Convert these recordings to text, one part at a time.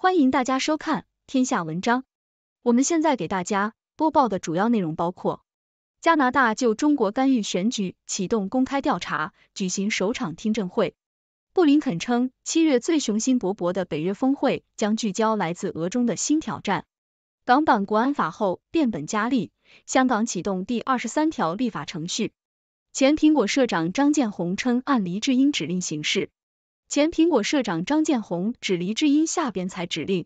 欢迎大家收看天下文章。我们现在给大家播报的主要内容包括：加拿大就中国干预选举启动公开调查，举行首场听证会；布林肯称七月最雄心勃勃的北约峰会将聚焦来自俄中的新挑战；港版国安法后变本加厉，香港启动第二十三条立法程序；前苹果社长张建宏称按黎智英指令行事。前苹果社长张建宏指离智英下边才指令，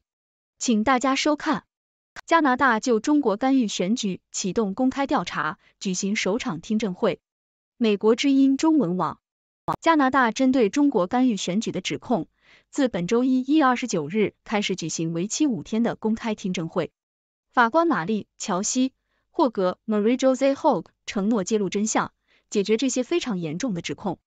请大家收看。加拿大就中国干预选举启动公开调查，举行首场听证会。美国知音中文网。加拿大针对中国干预选举的指控，自本周一一月二十九日开始举行为期五天的公开听证会。法官玛丽·乔西·霍格 m a r i e Jose Hog） 承诺揭露真相，解决这些非常严重的指控。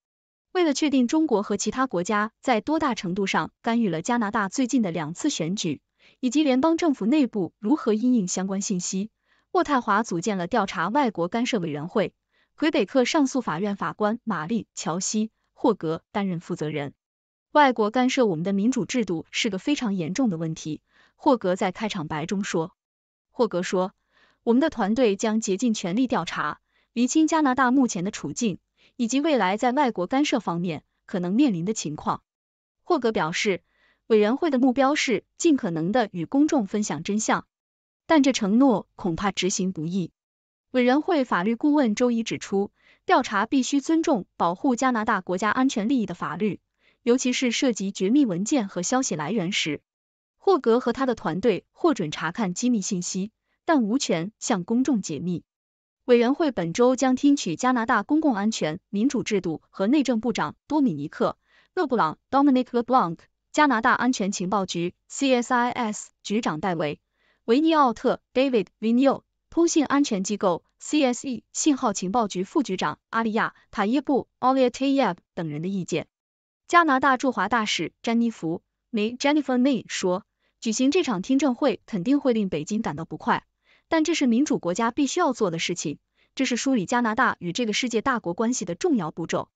为了确定中国和其他国家在多大程度上干预了加拿大最近的两次选举，以及联邦政府内部如何因应相关信息，渥太华组建了调查外国干涉委员会，魁北克上诉法院法官玛丽·乔西·霍格担任负责人。外国干涉我们的民主制度是个非常严重的问题，霍格在开场白中说。霍格说，我们的团队将竭尽全力调查，厘清加拿大目前的处境。以及未来在外国干涉方面可能面临的情况，霍格表示，委员会的目标是尽可能的与公众分享真相，但这承诺恐怕执行不易。委员会法律顾问周一指出，调查必须尊重保护加拿大国家安全利益的法律，尤其是涉及绝密文件和消息来源时。霍格和他的团队获准查看机密信息，但无权向公众解密。委员会本周将听取加拿大公共安全、民主制度和内政部长多米尼克·勒布朗 （Dominic LeBlanc）、加拿大安全情报局 （CSIS） 局长戴维·维尼奥特 （David v i g n e a u 通信安全机构 （CSE） 信号情报局副局长阿利亚·塔耶布 （Olia Teyeb） 等人的意见。加拿大驻华大使詹妮弗·梅 （Jennifer May） 说，举行这场听证会肯定会令北京感到不快。但这是民主国家必须要做的事情，这是梳理加拿大与这个世界大国关系的重要步骤。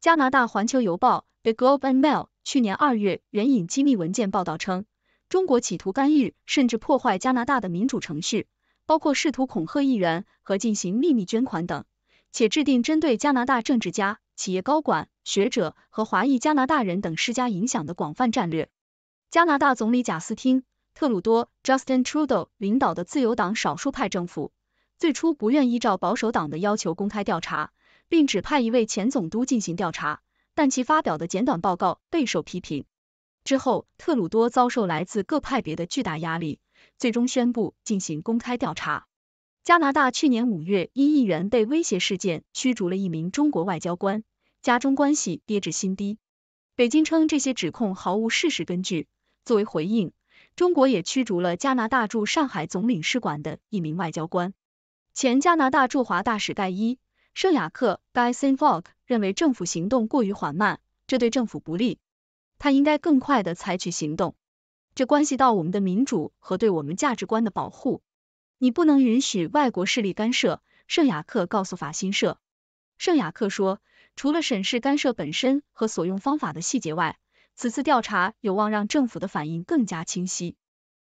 加拿大环球邮报 （The Globe and Mail） 去年二月援引机密文件报道称，中国企图干预甚至破坏加拿大的民主程序，包括试图恐吓议员和进行秘密捐款等，且制定针对加拿大政治家、企业高管、学者和华裔加拿大人等施加影响的广泛战略。加拿大总理贾斯汀。特鲁多 （Justin Trudeau） 领导的自由党少数派政府最初不愿依照保守党的要求公开调查，并指派一位前总督进行调查，但其发表的简短报告备受批评。之后，特鲁多遭受来自各派别的巨大压力，最终宣布进行公开调查。加拿大去年五月因议员被威胁事件驱逐了一名中国外交官，加中关系跌至新低。北京称这些指控毫无事实根据。作为回应，中国也驱逐了加拿大驻上海总领事馆的一名外交官。前加拿大驻华大使盖伊·圣雅克 （Guy s i n v o l 认为政府行动过于缓慢，这对政府不利。他应该更快地采取行动，这关系到我们的民主和对我们价值观的保护。你不能允许外国势力干涉。圣雅克告诉法新社，圣雅克说，除了审视干涉本身和所用方法的细节外，此次调查有望让政府的反应更加清晰。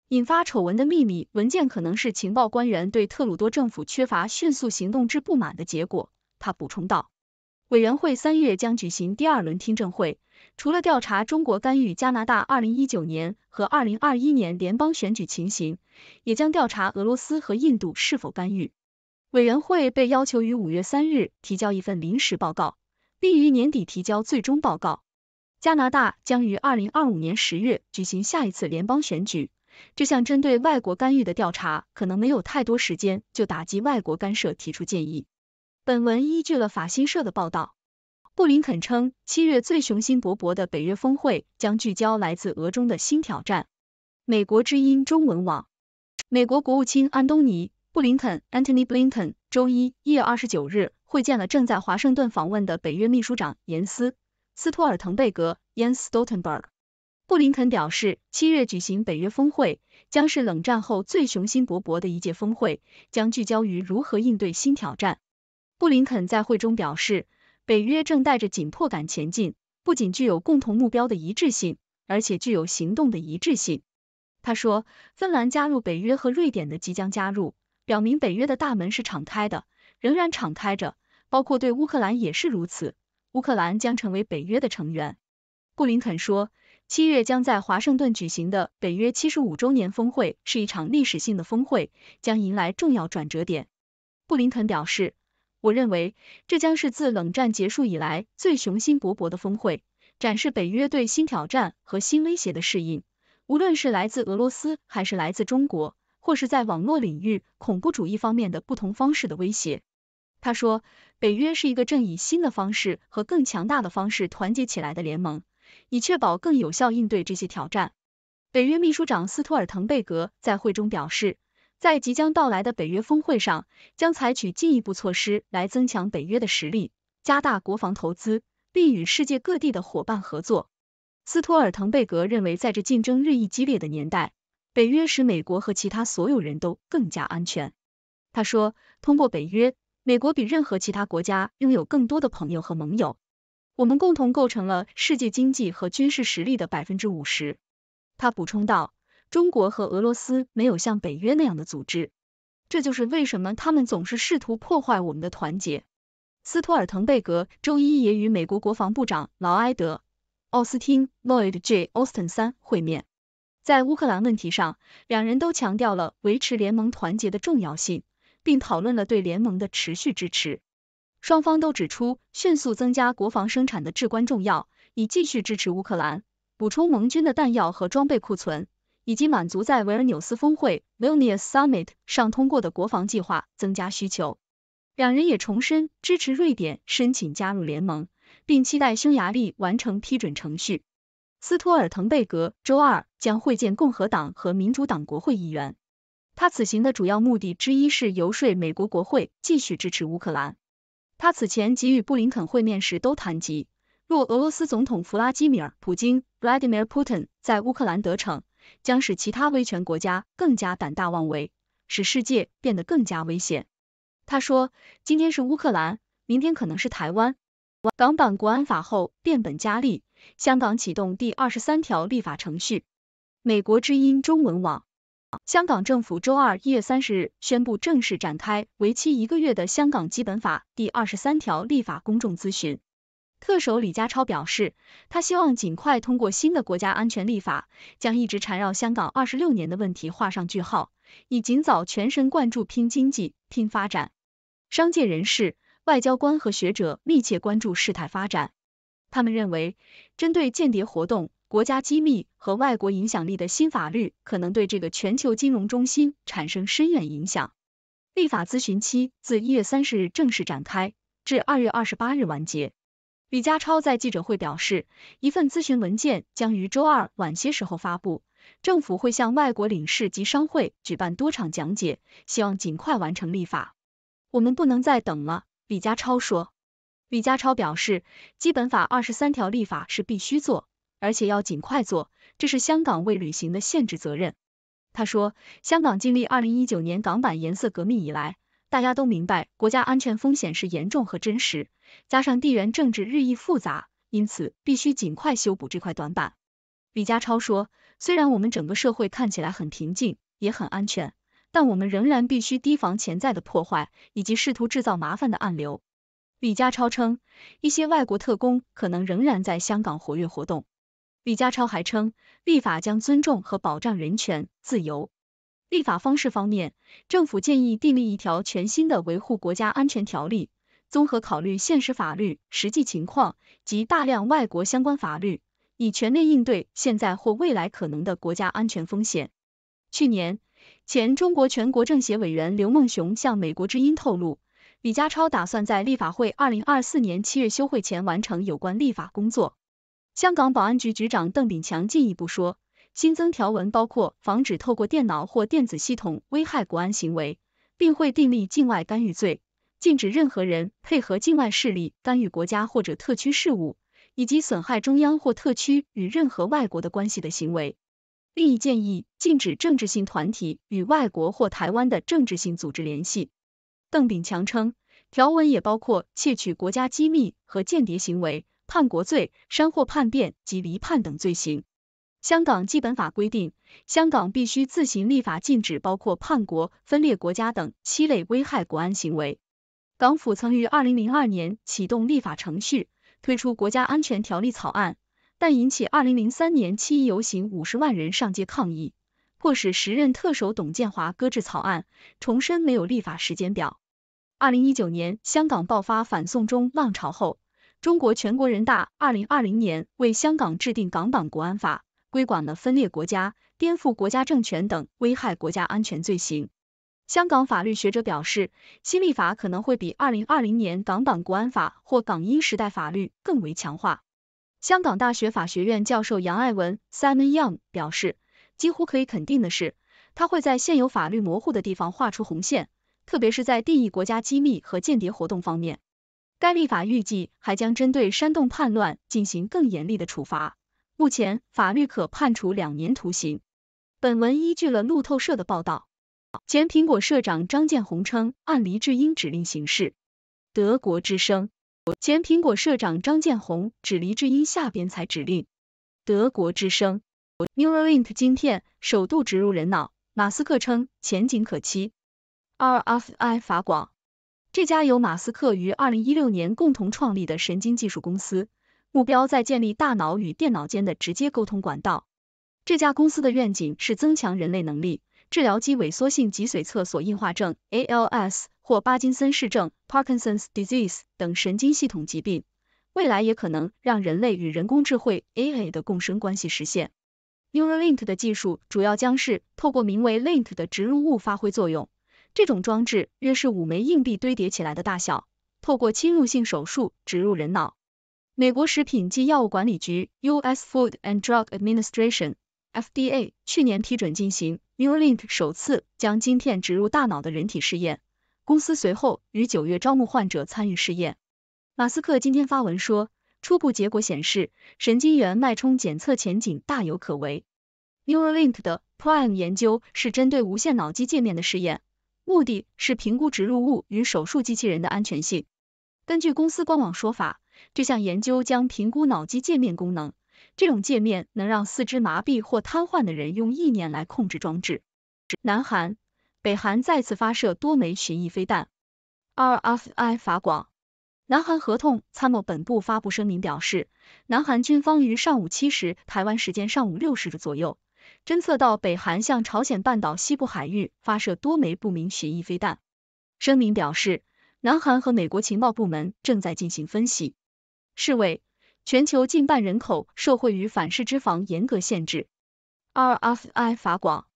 引发丑闻的秘密文件可能是情报官员对特鲁多政府缺乏迅速行动之不满的结果，他补充道。委员会三月将举行第二轮听证会，除了调查中国干预加拿大二零一九年和二零二一年联邦选举情形，也将调查俄罗斯和印度是否干预。委员会被要求于五月三日提交一份临时报告，并于年底提交最终报告。加拿大将于二零二五年十月举行下一次联邦选举。这项针对外国干预的调查可能没有太多时间就打击外国干涉提出建议。本文依据了法新社的报道。布林肯称，七月最雄心勃勃的北约峰会将聚焦来自俄中的新挑战。美国之音中文网。美国国务卿安东尼·布林肯 （Antony Blinken） 周一（一月二十九日）会见了正在华盛顿访问的北约秘书长延斯。斯托尔滕贝格 （Yan Stoltenberg） 布林肯表示，七月举行北约峰会将是冷战后最雄心勃勃的一届峰会，将聚焦于如何应对新挑战。布林肯在会中表示，北约正带着紧迫感前进，不仅具有共同目标的一致性，而且具有行动的一致性。他说，芬兰加入北约和瑞典的即将加入，表明北约的大门是敞开的，仍然敞开着，包括对乌克兰也是如此。乌克兰将成为北约的成员，布林肯说，七月将在华盛顿举行的北约七十五周年峰会是一场历史性的峰会，将迎来重要转折点。布林肯表示，我认为这将是自冷战结束以来最雄心勃勃的峰会，展示北约对新挑战和新威胁的适应，无论是来自俄罗斯还是来自中国，或是在网络领域、恐怖主义方面的不同方式的威胁。他说，北约是一个正以新的方式和更强大的方式团结起来的联盟，以确保更有效应对这些挑战。北约秘书长斯托尔滕贝格在会中表示，在即将到来的北约峰会上，将采取进一步措施来增强北约的实力，加大国防投资，并与世界各地的伙伴合作。斯托尔滕贝格认为，在这竞争日益激烈的年代，北约使美国和其他所有人都更加安全。他说，通过北约。美国比任何其他国家拥有更多的朋友和盟友，我们共同构成了世界经济和军事实力的百分之五十。他补充道，中国和俄罗斯没有像北约那样的组织，这就是为什么他们总是试图破坏我们的团结。斯托尔滕贝格周一也与美国国防部长劳埃德·奥斯汀 （Lloyd J. Austin 三）会面，在乌克兰问题上，两人都强调了维持联盟团结的重要性。并讨论了对联盟的持续支持。双方都指出，迅速增加国防生产的至关重要，以继续支持乌克兰，补充盟军的弹药和装备库存，以及满足在维尔纽斯峰会 （Vilnius Summit） 上通过的国防计划增加需求。两人也重申支持瑞典申请加入联盟，并期待匈牙利完成批准程序。斯托尔滕贝格周二将会见共和党和民主党国会议员。他此行的主要目的之一是游说美国国会继续支持乌克兰。他此前给予布林肯会面时都谈及，若俄罗斯总统弗拉基米尔·普京 （Vladimir Putin） 在乌克兰得逞，将使其他威权国家更加胆大妄为，使世界变得更加危险。他说：“今天是乌克兰，明天可能是台湾。港版国安法后变本加厉，香港启动第二十三条立法程序。”美国之音中文网。香港政府周二一月三十日宣布正式展开为期一个月的香港基本法第二十三条立法公众咨询。特首李家超表示，他希望尽快通过新的国家安全立法，将一直缠绕香港二十六年的问题画上句号，以尽早全神贯注拼经济、拼发展。商界人士、外交官和学者密切关注事态发展。他们认为，针对间谍活动。国家机密和外国影响力的新法律可能对这个全球金融中心产生深远影响。立法咨询期自一月三十日正式展开，至二月二十八日完结。李家超在记者会表示，一份咨询文件将于周二晚些时候发布，政府会向外国领事及商会举办多场讲解，希望尽快完成立法。我们不能再等了，李家超说。李家超表示，基本法二十三条立法是必须做。而且要尽快做，这是香港未履行的限制责任。他说，香港经历二零一九年港版颜色革命以来，大家都明白国家安全风险是严重和真实，加上地缘政治日益复杂，因此必须尽快修补这块短板。李家超说，虽然我们整个社会看起来很平静，也很安全，但我们仍然必须提防潜在的破坏以及试图制造麻烦的暗流。李家超称，一些外国特工可能仍然在香港活跃活动。李家超还称，立法将尊重和保障人权、自由。立法方式方面，政府建议订立一条全新的维护国家安全条例，综合考虑现实法律实际情况及大量外国相关法律，以全面应对现在或未来可能的国家安全风险。去年，前中国全国政协委员刘梦雄向《美国之音》透露，李家超打算在立法会二零二四年七月休会前完成有关立法工作。香港保安局局长邓炳强进一步说，新增条文包括防止透过电脑或电子系统危害国安行为，并会订立境外干预罪，禁止任何人配合境外势力干预国家或者特区事务，以及损害中央或特区与任何外国的关系的行为。另一建议禁止政治性团体与外国或台湾的政治性组织联系。邓炳强称，条文也包括窃取国家机密和间谍行为。叛国罪、煽惑叛变及离叛等罪行。香港基本法规定，香港必须自行立法禁止包括叛国、分裂国家等七类危害国安行为。港府曾于二零零二年启动立法程序，推出国家安全条例草案，但引起二零零三年七一游行五十万人上街抗议，迫使时任特首董建华搁置草案，重申没有立法时间表。二零一九年香港爆发反送中浪潮后。中国全国人大二零二零年为香港制定《港版国安法》，规管了分裂国家、颠覆国家政权等危害国家安全罪行。香港法律学者表示，新立法可能会比二零二零年《港版国安法》或《港英时代法律》更为强化。香港大学法学院教授杨爱文 （Simon Young） 表示，几乎可以肯定的是，他会在现有法律模糊的地方画出红线，特别是在定义国家机密和间谍活动方面。该立法预计还将针对煽动叛乱进行更严厉的处罚。目前，法律可判处两年徒刑。本文依据了路透社的报道。前苹果社长张建红称，按黎智英指令行事。德国之声。前苹果社长张建红指黎智英下边才指令。德国之声。Neuralink 晶片首度植入人脑，马斯克称前景可期。RFI 法广。这家由马斯克于2016年共同创立的神经技术公司，目标在建立大脑与电脑间的直接沟通管道。这家公司的愿景是增强人类能力，治疗肌萎缩性脊髓侧索硬化症 （ALS） 或帕金森氏症 （Parkinson's disease） 等神经系统疾病，未来也可能让人类与人工智慧 （AI） 的共生关系实现。Neuralink 的技术主要将是透过名为 Link 的植入物发挥作用。这种装置约是五枚硬币堆叠起来的大小，透过侵入性手术植入人脑。美国食品及药物管理局 （US Food and Drug Administration，FDA） 去年批准进行 Neuralink 首次将晶片植入大脑的人体试验。公司随后于九月招募患者参与试验。马斯克今天发文说，初步结果显示，神经元脉冲检测前景大有可为。Neuralink 的 Prime 研究是针对无线脑机界面的试验。目的是评估植入物与手术机器人的安全性。根据公司官网说法，这项研究将评估脑机界面功能，这种界面能让四肢麻痹或瘫痪的人用意念来控制装置。南韩、北韩再次发射多枚巡弋飞弹。RFI 法广，南韩合同参谋本部发布声明表示，南韩军方于上午七时（台湾时间上午六时）左右。侦测到北韩向朝鲜半岛西部海域发射多枚不明协议飞弹。声明表示，南韩和美国情报部门正在进行分析。世卫：全球近半人口受惠于反式脂肪严格限制。RFI 法广、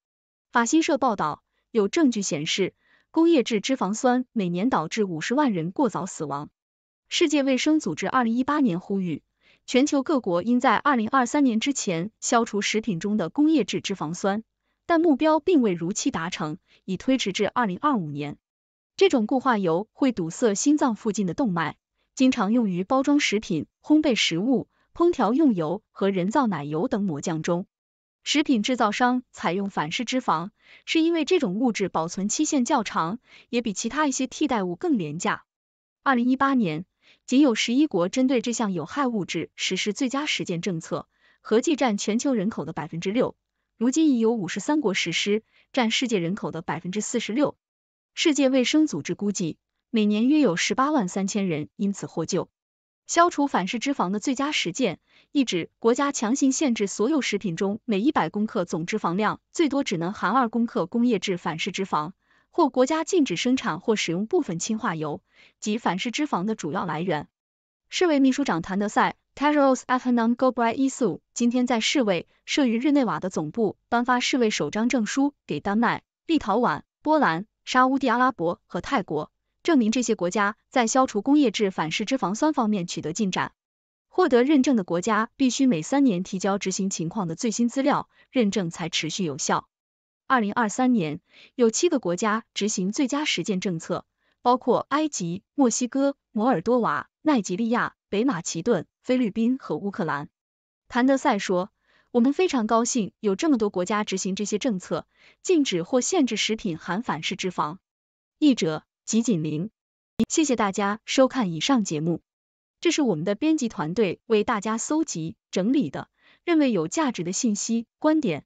法新社报道，有证据显示，工业制脂肪酸每年导致五十万人过早死亡。世界卫生组织2018年呼吁。全球各国应在二零二三年之前消除食品中的工业制脂肪酸，但目标并未如期达成，已推迟至二零二五年。这种固化油会堵塞心脏附近的动脉，经常用于包装食品、烘焙食物、烹调用油和人造奶油等抹酱中。食品制造商采用反式脂肪，是因为这种物质保存期限较长，也比其他一些替代物更廉价。二零一八年。仅有十一国针对这项有害物质实施最佳实践政策，合计占全球人口的百分之六。如今已有五十三国实施，占世界人口的百分之四十六。世界卫生组织估计，每年约有十八万三千人因此获救。消除反式脂肪的最佳实践，意指国家强行限制所有食品中每一百公克总脂肪量最多只能含二公克工业制反式脂肪。或国家禁止生产或使用部分氢化油及反式脂肪的主要来源。世卫秘书长谭德塞 t a r o s a f h a n o m g o e b r a i e s u 今天在世卫设于日内瓦的总部颁发世卫首张证书给丹麦、立陶宛、波兰、沙乌地阿拉伯和泰国，证明这些国家在消除工业制反式脂肪酸方面取得进展。获得认证的国家必须每三年提交执行情况的最新资料，认证才持续有效。二零二三年，有七个国家执行最佳实践政策，包括埃及、墨西哥、摩尔多瓦、奈及利亚、北马其顿、菲律宾和乌克兰。谭德赛说：“我们非常高兴有这么多国家执行这些政策，禁止或限制食品含反式脂肪。”译者：吉锦玲。谢谢大家收看以上节目，这是我们的编辑团队为大家搜集整理的，认为有价值的信息观点。